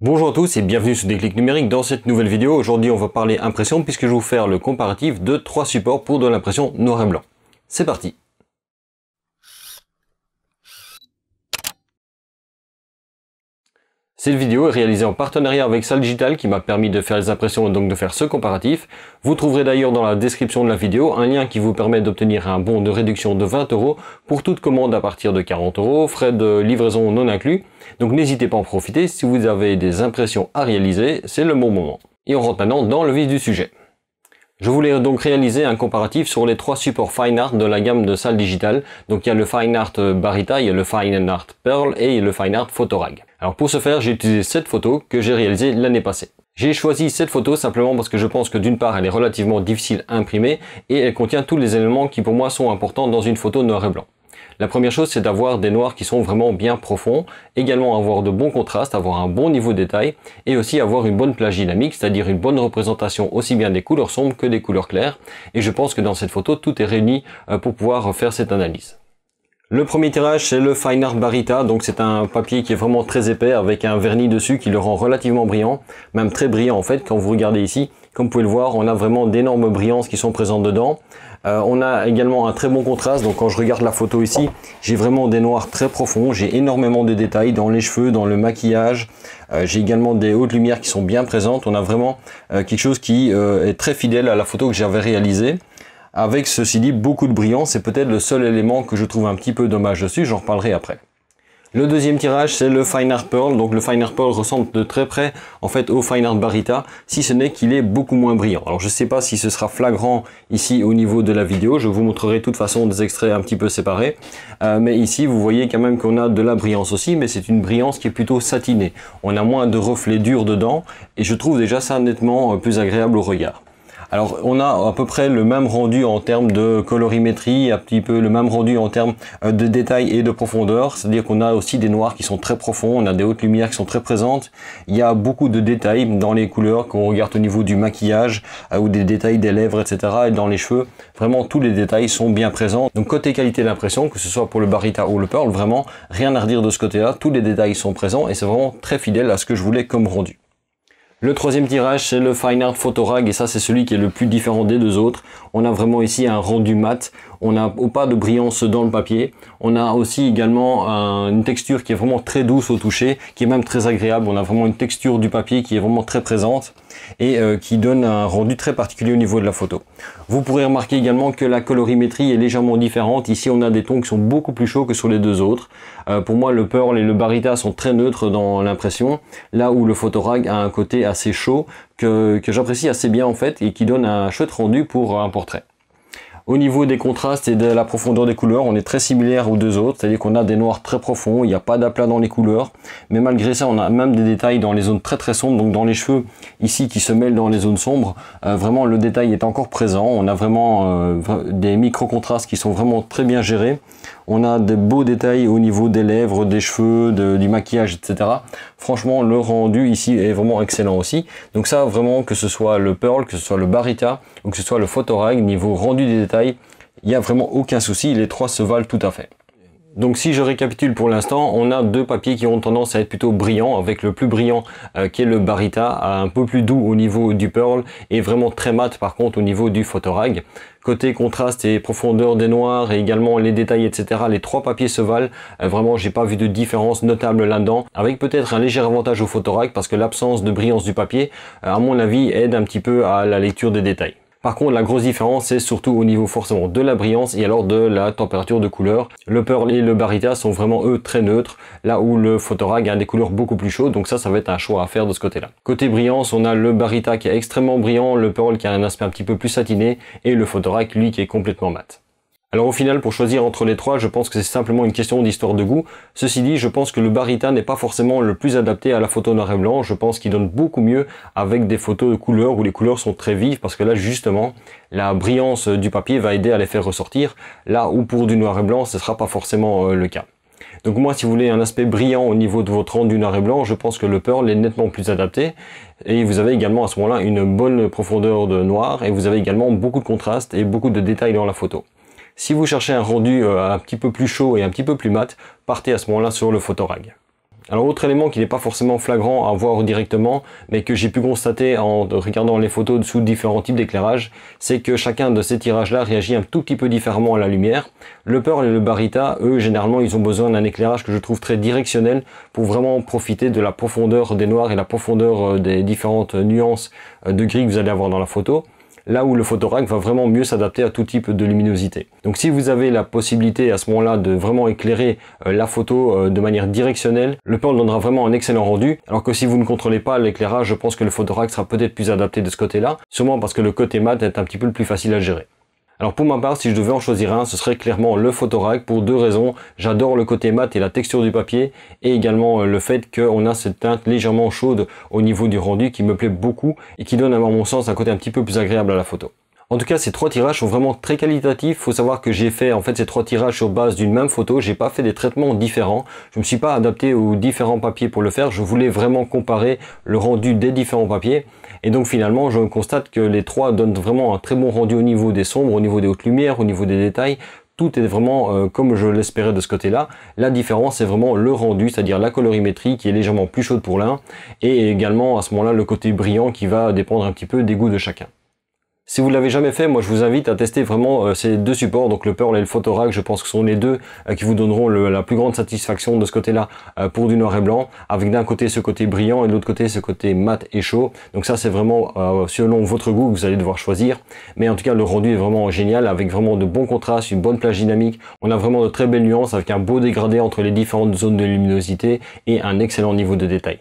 Bonjour à tous et bienvenue sur Déclic Numérique. Dans cette nouvelle vidéo, aujourd'hui on va parler impression puisque je vais vous faire le comparatif de trois supports pour de l'impression noir et blanc. C'est parti Cette vidéo est réalisée en partenariat avec Salle Digital qui m'a permis de faire les impressions et donc de faire ce comparatif. Vous trouverez d'ailleurs dans la description de la vidéo un lien qui vous permet d'obtenir un bon de réduction de 20 euros pour toute commande à partir de 40 euros, frais de livraison non inclus. Donc n'hésitez pas à en profiter si vous avez des impressions à réaliser, c'est le bon moment. Et on rentre maintenant dans le vif du sujet. Je voulais donc réaliser un comparatif sur les trois supports Fine Art de la gamme de salles digitales. Donc il y a le Fine Art euh, Barita, il y a le Fine Art Pearl et le Fine Art Photorag. Alors pour ce faire, j'ai utilisé cette photo que j'ai réalisée l'année passée. J'ai choisi cette photo simplement parce que je pense que d'une part elle est relativement difficile à imprimer et elle contient tous les éléments qui pour moi sont importants dans une photo noir et blanc. La première chose, c'est d'avoir des noirs qui sont vraiment bien profonds, également avoir de bons contrastes, avoir un bon niveau de détail, et aussi avoir une bonne plage dynamique, c'est-à-dire une bonne représentation aussi bien des couleurs sombres que des couleurs claires. Et je pense que dans cette photo, tout est réuni euh, pour pouvoir faire cette analyse. Le premier tirage, c'est le Fine Art Barita, donc c'est un papier qui est vraiment très épais avec un vernis dessus qui le rend relativement brillant, même très brillant en fait quand vous regardez ici. Comme vous pouvez le voir, on a vraiment d'énormes brillances qui sont présentes dedans. Euh, on a également un très bon contraste. Donc quand je regarde la photo ici, j'ai vraiment des noirs très profonds. J'ai énormément de détails dans les cheveux, dans le maquillage. Euh, j'ai également des hautes lumières qui sont bien présentes. On a vraiment euh, quelque chose qui est très fidèle à la photo que j'avais réalisée. Avec ceci dit, beaucoup de brillance. C'est peut-être le seul élément que je trouve un petit peu dommage dessus. J'en reparlerai après. Le deuxième tirage, c'est le Fine Art Pearl. Donc le Fine Art Pearl ressemble de très près en fait au Fine Art Barita, si ce n'est qu'il est beaucoup moins brillant. Alors je ne sais pas si ce sera flagrant ici au niveau de la vidéo, je vous montrerai de toute façon des extraits un petit peu séparés. Euh, mais ici, vous voyez quand même qu'on a de la brillance aussi, mais c'est une brillance qui est plutôt satinée. On a moins de reflets durs dedans, et je trouve déjà ça nettement euh, plus agréable au regard. Alors on a à peu près le même rendu en termes de colorimétrie, un petit peu le même rendu en termes euh, de détails et de profondeur, c'est-à-dire qu'on a aussi des noirs qui sont très profonds, on a des hautes lumières qui sont très présentes, il y a beaucoup de détails dans les couleurs qu'on regarde au niveau du maquillage euh, ou des détails des lèvres, etc. et dans les cheveux, vraiment tous les détails sont bien présents. Donc côté qualité d'impression, que ce soit pour le Barita ou le Pearl, vraiment rien à redire de ce côté-là, tous les détails sont présents et c'est vraiment très fidèle à ce que je voulais comme rendu. Le troisième tirage, c'est le Fine Art Photorag, et ça, c'est celui qui est le plus différent des deux autres. On a vraiment ici un rendu mat, on n'a pas de brillance dans le papier, on a aussi également une texture qui est vraiment très douce au toucher, qui est même très agréable, on a vraiment une texture du papier qui est vraiment très présente et euh, qui donne un rendu très particulier au niveau de la photo. Vous pourrez remarquer également que la colorimétrie est légèrement différente. Ici, on a des tons qui sont beaucoup plus chauds que sur les deux autres. Euh, pour moi, le Pearl et le Barita sont très neutres dans l'impression, là où le Photorag a un côté assez assez chaud que, que j'apprécie assez bien en fait et qui donne un chouette rendu pour un portrait. Au niveau des contrastes et de la profondeur des couleurs, on est très similaire aux deux autres, c'est-à-dire qu'on a des noirs très profonds, il n'y a pas d'aplat dans les couleurs, mais malgré ça, on a même des détails dans les zones très très sombres, donc dans les cheveux ici qui se mêlent dans les zones sombres, euh, vraiment le détail est encore présent, on a vraiment euh, des micro-contrastes qui sont vraiment très bien gérés, on a des beaux détails au niveau des lèvres, des cheveux, du maquillage, etc. Franchement, le rendu ici est vraiment excellent aussi, donc ça vraiment que ce soit le Pearl, que ce soit le Barita, ou que ce soit le Photorag, niveau rendu des détails, il n'y a vraiment aucun souci, les trois se valent tout à fait. Donc si je récapitule pour l'instant, on a deux papiers qui ont tendance à être plutôt brillants, avec le plus brillant euh, qui est le Barita, un peu plus doux au niveau du Pearl, et vraiment très mat par contre au niveau du Photorag. Côté contraste et profondeur des noirs, et également les détails, etc., les trois papiers se valent. Euh, vraiment, j'ai pas vu de différence notable là-dedans, avec peut-être un léger avantage au Photorag, parce que l'absence de brillance du papier, euh, à mon avis, aide un petit peu à la lecture des détails. Par contre, la grosse différence, c'est surtout au niveau forcément de la brillance et alors de la température de couleur. Le Pearl et le Barita sont vraiment eux très neutres, là où le Photorag a des couleurs beaucoup plus chaudes, donc ça, ça va être un choix à faire de ce côté-là. Côté brillance, on a le Barita qui est extrêmement brillant, le Pearl qui a un aspect un petit peu plus satiné et le Photorag, lui, qui est complètement mat. Alors au final, pour choisir entre les trois, je pense que c'est simplement une question d'histoire de goût. Ceci dit, je pense que le Barita n'est pas forcément le plus adapté à la photo noir et blanc. Je pense qu'il donne beaucoup mieux avec des photos de couleurs où les couleurs sont très vives parce que là, justement, la brillance du papier va aider à les faire ressortir. Là où pour du noir et blanc, ce ne sera pas forcément euh, le cas. Donc moi, si vous voulez un aspect brillant au niveau de votre rendu noir et blanc, je pense que le Pearl est nettement plus adapté. Et vous avez également à ce moment-là une bonne profondeur de noir et vous avez également beaucoup de contraste et beaucoup de détails dans la photo. Si vous cherchez un rendu euh, un petit peu plus chaud et un petit peu plus mat, partez à ce moment-là sur le photorag. Alors autre élément qui n'est pas forcément flagrant à voir directement, mais que j'ai pu constater en regardant les photos sous différents types d'éclairage, c'est que chacun de ces tirages-là réagit un tout petit peu différemment à la lumière. Le Pearl et le Barita, eux, généralement, ils ont besoin d'un éclairage que je trouve très directionnel pour vraiment profiter de la profondeur des noirs et la profondeur euh, des différentes nuances euh, de gris que vous allez avoir dans la photo là où le photorack va vraiment mieux s'adapter à tout type de luminosité. Donc si vous avez la possibilité à ce moment-là de vraiment éclairer euh, la photo euh, de manière directionnelle, le pan donnera vraiment un excellent rendu, alors que si vous ne contrôlez pas l'éclairage, je pense que le photorack sera peut-être plus adapté de ce côté-là, sûrement parce que le côté mat est un petit peu le plus facile à gérer. Alors pour ma part, si je devais en choisir un, ce serait clairement le photorack pour deux raisons. J'adore le côté mat et la texture du papier et également euh, le fait qu'on a cette teinte légèrement chaude au niveau du rendu qui me plaît beaucoup et qui donne à mon sens un côté un petit peu plus agréable à la photo. En tout cas, ces trois tirages sont vraiment très qualitatifs. Il Faut savoir que j'ai fait en fait ces trois tirages sur base d'une même photo. Je n'ai pas fait des traitements différents. Je me suis pas adapté aux différents papiers pour le faire. Je voulais vraiment comparer le rendu des différents papiers. Et donc finalement, je constate que les trois donnent vraiment un très bon rendu au niveau des sombres, au niveau des hautes lumières, au niveau des détails. Tout est vraiment euh, comme je l'espérais de ce côté-là. La différence, c'est vraiment le rendu, c'est-à-dire la colorimétrie qui est légèrement plus chaude pour l'un, et également à ce moment-là le côté brillant qui va dépendre un petit peu des goûts de chacun. Si vous l'avez jamais fait, moi je vous invite à tester vraiment euh, ces deux supports, donc le Pearl et le Photorack, je pense que ce sont les deux euh, qui vous donneront la plus grande satisfaction de ce côté-là euh, pour du noir et blanc, avec d'un côté ce côté brillant et de l'autre côté ce côté mat et chaud. Donc ça c'est vraiment selon votre goût que vous allez devoir choisir, mais en tout cas le rendu est vraiment génial, avec vraiment de bons contrastes, une bonne plage dynamique, on a vraiment de très belles nuances avec un beau dégradé entre les différentes zones de luminosité et un excellent niveau de détail.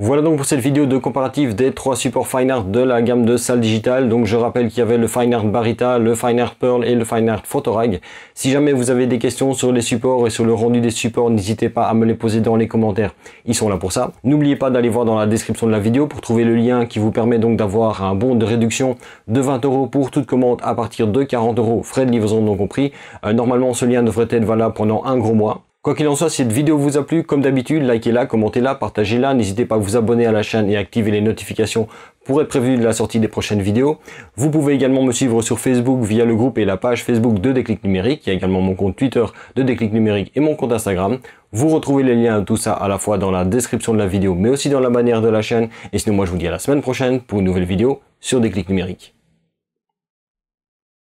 Voilà donc pour cette vidéo de comparatif des trois supports Fine Art de la gamme de salle digitale. Donc je rappelle qu'il y avait le Fine Art Barita, le Fine Art Pearl et le Fine Art Photorag. Si jamais vous avez des questions sur les supports et sur le rendu des supports, n'hésitez pas à me les poser dans les commentaires. Ils sont là pour ça. N'oubliez pas d'aller voir dans la description de la vidéo pour trouver le lien qui vous permet donc d'avoir un bon de réduction de 20 euros pour toute commande à partir de 40 euros, frais de livraison non compris. Euh, normalement ce lien devrait être valable pendant un gros mois. Quoi qu'il en soit, si cette vidéo vous a plu, comme d'habitude, likez-la, commentez-la, partagez-la, n'hésitez pas à vous abonner à la chaîne et activer les notifications pour être prévenu de la sortie des prochaines vidéos. Vous pouvez également me suivre sur Facebook via le groupe et la page Facebook de Déclic Numérique. Il y a également mon compte Twitter de Déclic Numérique et mon compte Instagram. Vous retrouvez les liens à tout ça à la fois dans la description de la vidéo, mais aussi dans la bannière de la chaîne. Et sinon, moi, je vous dis à la semaine prochaine pour une nouvelle vidéo sur Déclic Numérique.